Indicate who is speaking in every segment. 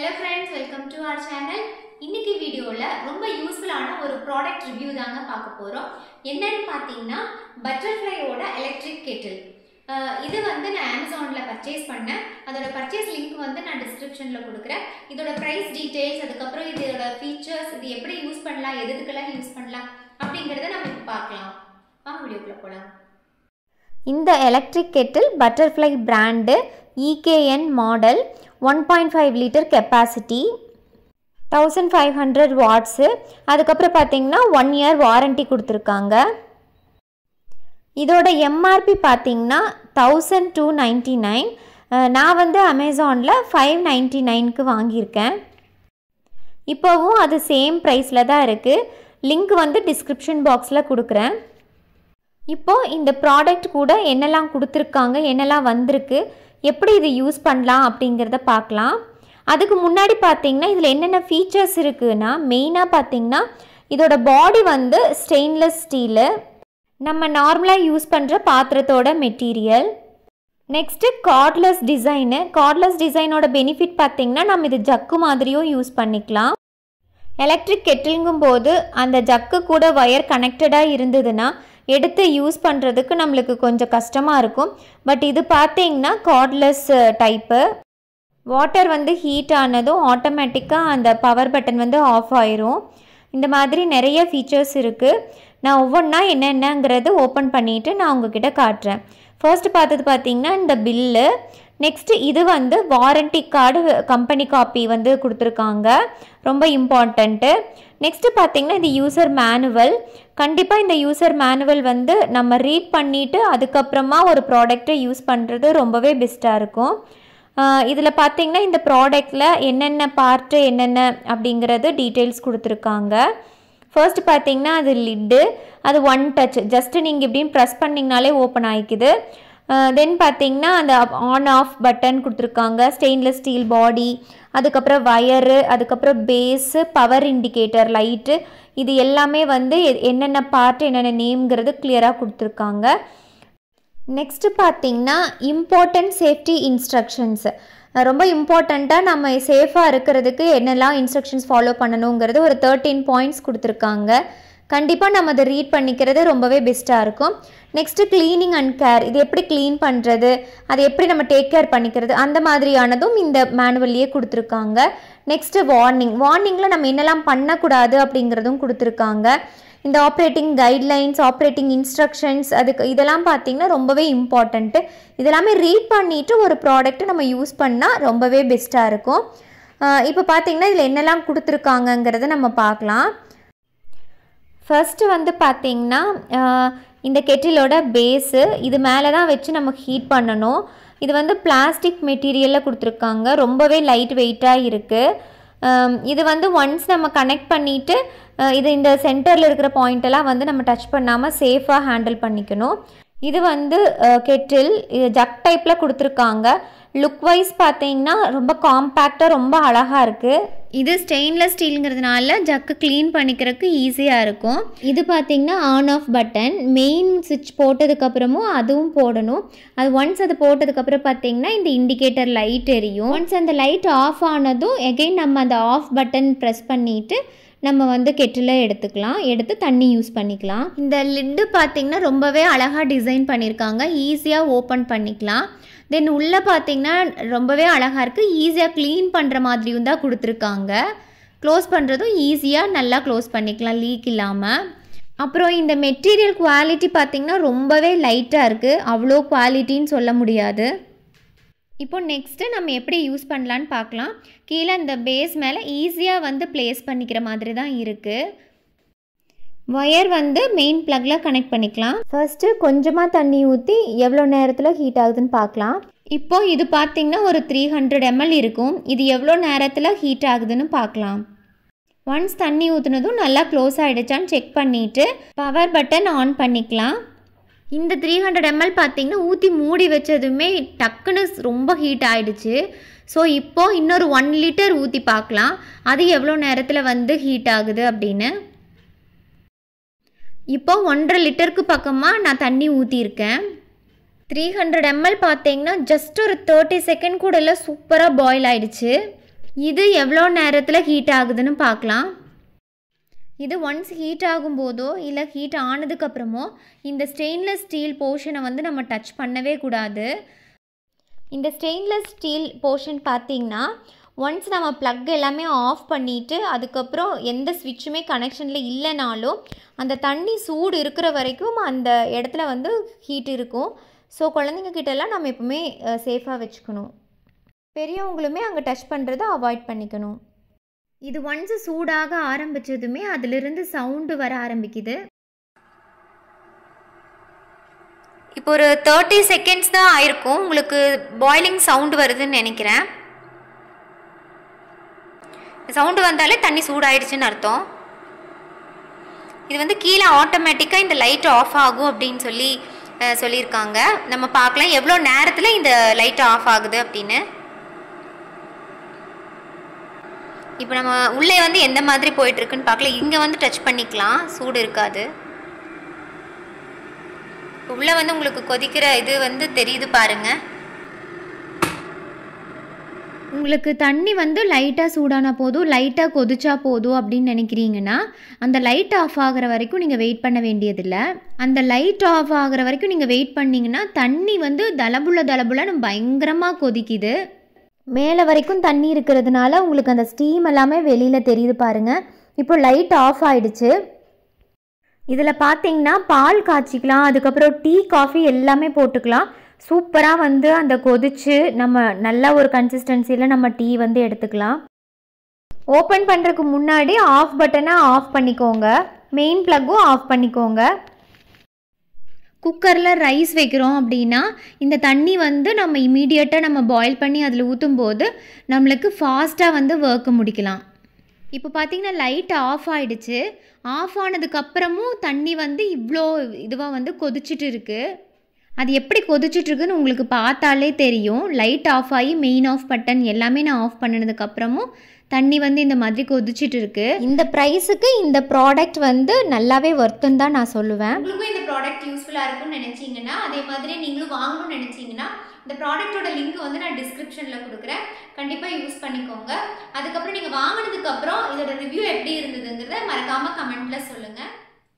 Speaker 1: hello friends welcome to our channel இன்னைக்கு வீடியோவில் ரொம்ப யூஸ்ஃபுல்லான ஒரு ப்ராடக்ட் ரிவ்யூ தாங்க பார்க்க போகிறோம் என்னன்னு பார்த்தீங்கன்னா பட்டர்ஃப்ளையோட எலக்ட்ரிக் கெட்டில் இது வந்து நான் அமேசானில் பர்ச்சேஸ் பண்ணேன் அதோட பர்ச்சேஸ் லிங்க் வந்து நான் டிஸ்கிரிப்ஷனில் கொடுக்குறேன் இதோட ப்ரைஸ் டீட்டெயில்ஸ் அதுக்கப்புறம் இதோட ஃபீச்சர்ஸ் இது எப்படி யூஸ் பண்ணலாம் எதுக்கெல்லாம் யூஸ் பண்ணலாம் அப்படிங்கிறத நம்ம இப்போ பார்க்கலாம் வாங்க வீடியோக்குள்ளே போகலாம் இந்த electric kettle butterfly brand EKN model 1.5 liter capacity 1500 watts அதுக்கப்புறம் பார்த்தீங்கன்னா ஒன் இயர் வாரண்டி கொடுத்துருக்காங்க இதோட எம்ஆர்பி பார்த்தீங்கன்னா தௌசண்ட் டூ நைன்ட்டி நைன் நான் வந்து அமேசானில் ஃபைவ் நைன்ட்டி நைனுக்கு வாங்கியிருக்கேன் இப்போவும் அது சேம் ப்ரைஸில் தான் இருக்குது லிங்க் வந்து டிஸ்கிரிப்ஷன் பாக்ஸில் கொடுக்குறேன் இப்போது இந்த ப்ராடக்ட் கூட என்னெல்லாம் கொடுத்துருக்காங்க என்னெல்லாம் வந்திருக்கு எப்படி இது யூஸ் பண்ணலாம் அப்படிங்கிறத பார்க்கலாம் அதுக்கு முன்னாடி பார்த்திங்கன்னா இதில் என்னென்ன ஃபீச்சர்ஸ் இருக்குதுன்னா மெயினாக பார்த்தீங்கன்னா இதோட பாடி வந்து ஸ்டெயின்லெஸ் ஸ்டீலு நம்ம நார்மலாக யூஸ் பண்ணுற பாத்திரத்தோட material next cordless design cordless டிசைனோட பெனிஃபிட் பார்த்திங்கன்னா நம்ம இது ஜக்கு மாதிரியும் யூஸ் பண்ணிக்கலாம் எலக்ட்ரிக் கெட்டிலுங்கும் போது அந்த ஜக்கு கூட ஒயர் கனெக்டடாக இருந்ததுன்னா எடுத்து யூஸ் பண்ணுறதுக்கு நம்மளுக்கு கொஞ்சம் கஷ்டமாக இருக்கும் பட் இது பார்த்தீங்கன்னா கார்ட்லெஸ் டைப்பு வாட்டர் வந்து ஹீட் ஆனதும் ஆட்டோமேட்டிக்காக அந்த பவர் பட்டன் வந்து ஆஃப் ஆயிரும் இந்த மாதிரி நிறைய ஃபீச்சர்ஸ் இருக்குது நான் ஒவ்வொன்றா என்னென்னங்கிறது ஓப்பன் பண்ணிவிட்டு நான் உங்ககிட்ட காட்டுறேன் ஃபர்ஸ்ட் பார்த்தது பார்த்திங்கன்னா இந்த பில்லு நெக்ஸ்ட் இது வந்து வாரண்டி கார்டு கம்பெனி காப்பி வந்து கொடுத்துருக்காங்க ரொம்ப இம்பார்ட்டண்ட்டு நெக்ஸ்ட்டு பார்த்தீங்கன்னா இந்த யூசர் மேனுவல் கண்டிப்பாக இந்த யூசர் மேனுவல் வந்து நம்ம ரீட் பண்ணிவிட்டு அதுக்கப்புறமா ஒரு ப்ராடக்டை யூஸ் பண்ணுறது ரொம்பவே பெஸ்ட்டாக இருக்கும் இதில் பார்த்தீங்கன்னா இந்த ப்ராடக்டில் என்னென்ன பார்ட்டு என்னென்ன அப்படிங்கிறது டீட்டெயில்ஸ் கொடுத்துருக்காங்க ஃபர்ஸ்ட் பார்த்தீங்கன்னா அது லிட்டு அது ஒன் டச் ஜஸ்ட்டு நீங்கள் இப்படின்னு ப்ரெஸ் பண்ணிங்கனாலே ஓப்பன் ஆகிக்குது தென் பார்த்தீங்கன்னா அந்த ஆன் ஆஃப் பட்டன் கொடுத்துருக்காங்க ஸ்டெயின்லெஸ் ஸ்டீல் பாடி அதுக்கப்புறம் வயரு அதுக்கப்புறம் பேஸு பவர் இண்டிகேட்டர் லைட்டு இது எல்லாமே வந்து என்னென்ன பார்ட் என்னென்ன நேம்ங்கிறது கிளியராக கொடுத்துருக்காங்க நெக்ஸ்ட்டு பார்த்தீங்கன்னா இம்பார்ட்டண்ட் சேஃப்டி இன்ஸ்ட்ரக்ஷன்ஸ் ரொம்ப இம்பார்ட்டண்ட்டாக நம்ம சேஃபாக இருக்கிறதுக்கு என்னெல்லாம் இன்ஸ்ட்ரக்ஷன்ஸ் ஃபாலோ பண்ணணுங்கிறது ஒரு தேர்ட்டீன் பாயிண்ட்ஸ் கொடுத்துருக்காங்க கண்டிப்பாக நம்ம அதை ரீட் பண்ணிக்கிறது ரொம்பவே பெஸ்ட்டாக இருக்கும் நெக்ஸ்ட்டு க்ளீனிங் அண்ட் கேர் இது எப்படி க்ளீன் பண்ணுறது அதை எப்படி நம்ம டேக் கேர் பண்ணிக்கிறது அந்த மாதிரியானதும் இந்த மேனுவல்லையே கொடுத்துருக்காங்க நெக்ஸ்ட்டு வார்னிங் வார்னிங்கில் நம்ம என்னெல்லாம் பண்ணக்கூடாது அப்படிங்கிறதும் கொடுத்துருக்காங்க இந்த ஆப்ரேட்டிங் கைட்லைன்ஸ் ஆப்ரேட்டிங் இன்ஸ்ட்ரக்ஷன்ஸ் அதுக்கு இதெல்லாம் பார்த்தீங்கன்னா ரொம்பவே இம்பார்ட்டண்ட்டு இதெல்லாமே ரீட் பண்ணிவிட்டு ஒரு ப்ராடக்ட்டை நம்ம யூஸ் பண்ணால் ரொம்பவே பெஸ்ட்டாக இருக்கும் இப்போ பார்த்திங்கன்னா இதில் என்னெல்லாம் கொடுத்துருக்காங்கங்கிறத நம்ம பார்க்கலாம் ஃபஸ்ட்டு வந்து பார்த்திங்கன்னா இந்த கெட்டிலோட பேஸு இது மேலே தான் வச்சு நம்ம ஹீட் பண்ணணும் இது வந்து பிளாஸ்டிக் மெட்டீரியலில் கொடுத்துருக்காங்க ரொம்பவே லைட் வெயிட்டாக இருக்குது இது வந்து ஒன்ஸ் நம்ம கனெக்ட் பண்ணிவிட்டு இது இந்த சென்டரில் இருக்கிற பாயிண்டெல்லாம் வந்து நம்ம டச் பண்ணாமல் சேஃபாக ஹேண்டில் பண்ணிக்கணும் இது வந்து கெட்டில் இது ஜக் டைப்பில் கொடுத்துருக்காங்க லுக் வைஸ் பார்த்தீங்கன்னா ரொம்ப காம்பேக்டாக ரொம்ப அழகாக இருக்குது இது ஸ்டெயின்லெஸ் ஸ்டீலுங்கிறதுனால ஜக்கு க்ளீன் பண்ணிக்கிறதுக்கு ஈஸியாக இருக்கும் இது பார்த்திங்கன்னா ஆன் ஆஃப் பட்டன் மெயின் சுவிட்ச் போட்டதுக்கப்புறமும் அதுவும் போடணும் அது ஒன்ஸ் அது போட்டதுக்கப்புறம் பார்த்திங்கன்னா இந்த இண்டிகேட்டர் லைட் எரியும் ஒன்ஸ் அந்த லைட் ஆஃப் ஆனதும் எகெயின் நம்ம அந்த ஆஃப் பட்டன் ப்ரெஸ் பண்ணிவிட்டு நம்ம வந்து கெட்டில் எடுத்துக்கலாம் எடுத்து தண்ணி யூஸ் பண்ணிக்கலாம் இந்த லிட்டு பார்த்திங்கன்னா ரொம்பவே அழகாக டிசைன் பண்ணியிருக்காங்க ஈஸியாக ஓப்பன் பண்ணிக்கலாம் தென் உள்ளே பார்த்தீங்கன்னா பார்த்தீங்கன்னா ரொம்பவே அழகாக இருக்குது ஈஸியாக க்ளீன் பண்ணுற மாதிரியும் தான் கொடுத்துருக்காங்க க்ளோஸ் பண்ணுறதும் ஈஸியாக நல்லா க்ளோஸ் பண்ணிக்கலாம் லீக் இல்லாமல் அப்புறம் இந்த மெட்டீரியல் குவாலிட்டி பார்த்திங்கன்னா ரொம்பவே லைட்டாக இருக்குது அவ்வளோ குவாலிட்டின்னு சொல்ல முடியாது இப்போ நெக்ஸ்ட்டு நம்ம எப்படி யூஸ் பண்ணலான்னு பார்க்கலாம் கீழே இந்த பேஸ் மேலே ஈஸியாக வந்து ப்ளேஸ் பண்ணிக்கிற மாதிரி தான் இருக்குது ஒயர் வந்து மெயின் ப்ளக்கில் கனெக்ட் பண்ணிக்கலாம் ஃபஸ்ட்டு கொஞ்சமாக தண்ணி ஊற்றி எவ்வளோ நேரத்தில் ஹீட் ஆகுதுன்னு பார்க்கலாம் இப்போது இது பார்த்திங்கன்னா ஒரு த்ரீ ஹண்ட்ரட் எம்எல் இருக்கும் இது எவ்வளோ நேரத்தில் ஹீட் ஆகுதுன்னு பார்க்கலாம் ஒன்ஸ் தண்ணி ஊற்றுனதும் நல்லா க்ளோஸ் ஆகிடுச்சான்னு செக் பண்ணிவிட்டு பவர் பட்டன் ஆன் பண்ணிக்கலாம் இந்த த்ரீ ஹண்ட்ரட் எம்எல் பார்த்தீங்கன்னா ஊற்றி மூடி வச்சதுமே டக்குன்னு ரொம்ப ஹீட் ஆகிடுச்சு ஸோ இப்போது இன்னொரு ஒன் லிட்டர் ஊற்றி பார்க்கலாம் அது எவ்வளோ நேரத்தில் வந்து ஹீட் ஆகுது அப்படின்னு இப்போது ஒன்றரை லிட்டருக்கு பக்கமாக நான் தண்ணி ஊற்றியிருக்கேன் த்ரீ ஹண்ட்ரட் எம்எல் பார்த்தீங்கன்னா ஜஸ்ட் ஒரு தேர்ட்டி செகண்ட் கூடல சூப்பராக பாயில் ஆயிடுச்சு இது எவ்வளோ நேரத்தில் ஹீட் ஆகுதுன்னு பார்க்கலாம் இது ஒன்ஸ் ஹீட் ஆகும்போதோ இல்லை ஹீட் ஆனதுக்கப்புறமோ இந்த ஸ்டெயின்லெஸ் ஸ்டீல் போர்ஷனை வந்து நம்ம டச் பண்ணவே கூடாது இந்த ஸ்டெயின்லெஸ் ஸ்டீல் போர்ஷன் பார்த்திங்கன்னா ஒன்ஸ் நம்ம ப்ளக் எல்லாமே ஆஃப் பண்ணிவிட்டு அதுக்கப்புறம் எந்த ஸ்விட்சுமே கனெக்ஷனில் இல்லைனாலும் அந்த தண்ணி சூடு இருக்கிற வரைக்கும் அந்த இடத்துல வந்து ஹீட் இருக்கும் ஸோ குழந்தைங்க கிட்டலாம் நம்ம எப்பவுமே சேஃபாக வச்சுக்கணும் பெரியவங்களுமே அங்கே டச் பண்ணுறத அவாய்ட் பண்ணிக்கணும் இது ஒன்ஸ் சூடாக ஆரம்பித்ததுமே அதிலிருந்து சவுண்டு வர ஆரம்பிக்குது இப்போ ஒரு தேர்ட்டி செகண்ட்ஸ் தான் ஆயிருக்கும் உங்களுக்கு பாய்லிங் சவுண்டு வருதுன்னு நினைக்கிறேன் சவுண்டு வந்தாலே தண்ணி சூடாயிடுச்சுன்னு அர்த்தம் இது வந்து கீழே ஆட்டோமேட்டிக்காக இந்த லைட் ஆஃப் ஆகும் அப்படின்னு சொல்லி சொல்லியிருக்காங்க நம்ம பார்க்கலாம் எவ்வளோ நேரத்தில் இந்த லைட் ஆஃப் ஆகுது அப்படின்னு இப்போ நம்ம உள்ளே வந்து எந்த மாதிரி போயிட்டுருக்குன்னு பார்க்கல இங்கே வந்து டச் பண்ணிக்கலாம் சூடு இருக்காது உள்ளே வந்து உங்களுக்கு கொதிக்கிற இது வந்து தெரியுது பாருங்கள் உங்களுக்கு தண்ணி வந்து லைட்டாக சூடான போதும் லைட்டாக கொதிச்சா போதும் அப்படின்னு நினைக்கிறீங்கன்னா அந்த லைட் ஆஃப் ஆகிற வரைக்கும் நீங்கள் வெயிட் பண்ண வேண்டியதில்லை அந்த லைட் ஆஃப் ஆகிற வரைக்கும் நீங்கள் வெயிட் பண்ணிங்கன்னா தண்ணி வந்து தளபுள்ள தளபுள்ளன்னு பயங்கரமாக கொதிக்குது மேலே வரைக்கும் தண்ணி இருக்கிறதுனால உங்களுக்கு அந்த ஸ்டீம் எல்லாமே வெளியில் தெரியுது பாருங்கள் இப்போ லைட் ஆஃப் ஆயிடுச்சு இதில் பார்த்தீங்கன்னா பால் காய்ச்சிக்கலாம் அதுக்கப்புறம் டீ காஃபி எல்லாமே போட்டுக்கலாம் சூப்பராக வந்து அந்த கொதிச்சு நம்ம நல்ல ஒரு கன்சிஸ்டன்சியில் நம்ம டீ வந்து எடுத்துக்கலாம் ஓப்பன் பண்ணுறதுக்கு முன்னாடி ஆஃப் பட்டனை ஆஃப் பண்ணிக்கோங்க மெயின் ப்ளக்கும் ஆஃப் பண்ணிக்கோங்க குக்கரில் ரைஸ் வைக்கிறோம் அப்படின்னா இந்த தண்ணி வந்து நம்ம இமீடியட்டாக நம்ம பாயில் பண்ணி அதில் ஊற்றும் போது நம்மளுக்கு ஃபாஸ்ட்டாக வந்து ஒர்க்கு முடிக்கலாம் இப்போ பார்த்திங்கன்னா லைட் ஆஃப் ஆகிடுச்சு ஆஃப் ஆனதுக்கப்புறமும் தண்ணி வந்து இவ்வளோ இதுவாக வந்து கொதிச்சுட்டு இருக்குது அது எப்படி கொதிச்சுட்ருக்குன்னு உங்களுக்கு பார்த்தாலே தெரியும் லைட் ஆஃப் ஆகி மெயின் ஆஃப் பட்டன் எல்லாமே நான் ஆஃப் பண்ணினதுக்கப்புறமும் தண்ணி வந்து இந்த மாதிரி கொதிச்சுட்டு இருக்கு இந்த ப்ரைஸுக்கு இந்த ப்ராடக்ட் வந்து நல்லாவே ஒர்த்துன்னு தான் நான் சொல்லுவேன் உங்களுக்கும் இந்த ப்ராடக்ட் யூஸ்ஃபுல்லாக இருக்கும்னு நினச்சிங்கன்னா அதே மாதிரி நீங்களும் வாங்கணும்னு நினச்சிங்கன்னா இந்த ப்ராடக்ட்டோட லிங்க் வந்து நான் டிஸ்கிரிப்ஷனில் கொடுக்குறேன் கண்டிப்பாக யூஸ் பண்ணிக்கோங்க அதுக்கப்புறம் நீங்கள் வாங்கினதுக்கப்புறம் இதோட ரிவ்யூ எப்படி இருந்ததுங்கிறத மறக்காமல் கமெண்ட்டில் சொல்லுங்கள்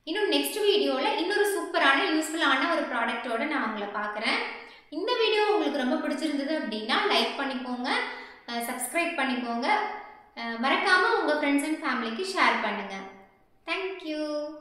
Speaker 1: இன்னும் நெக்ஸ்ட் வீடியோவில் இன்னொரு சூப்பரான யூஸ்ஃபுல்லான ஒரு ப்ராடக்டோட நான் உங்களை பார்க்குறேன் இந்த வீடியோ உங்களுக்கு ரொம்ப பிடிச்சிருந்தது அப்படின்னா லைக் பண்ணிக்கோங்க சப்ஸ்கிரைப் பண்ணிக்கோங்க மறக்காமல் உங்கள் ஃப்ரெண்ட்ஸ் அண்ட் ஃபேமிலிக்கு ஷேர் பண்ணுங்கள் தேங்க்யூ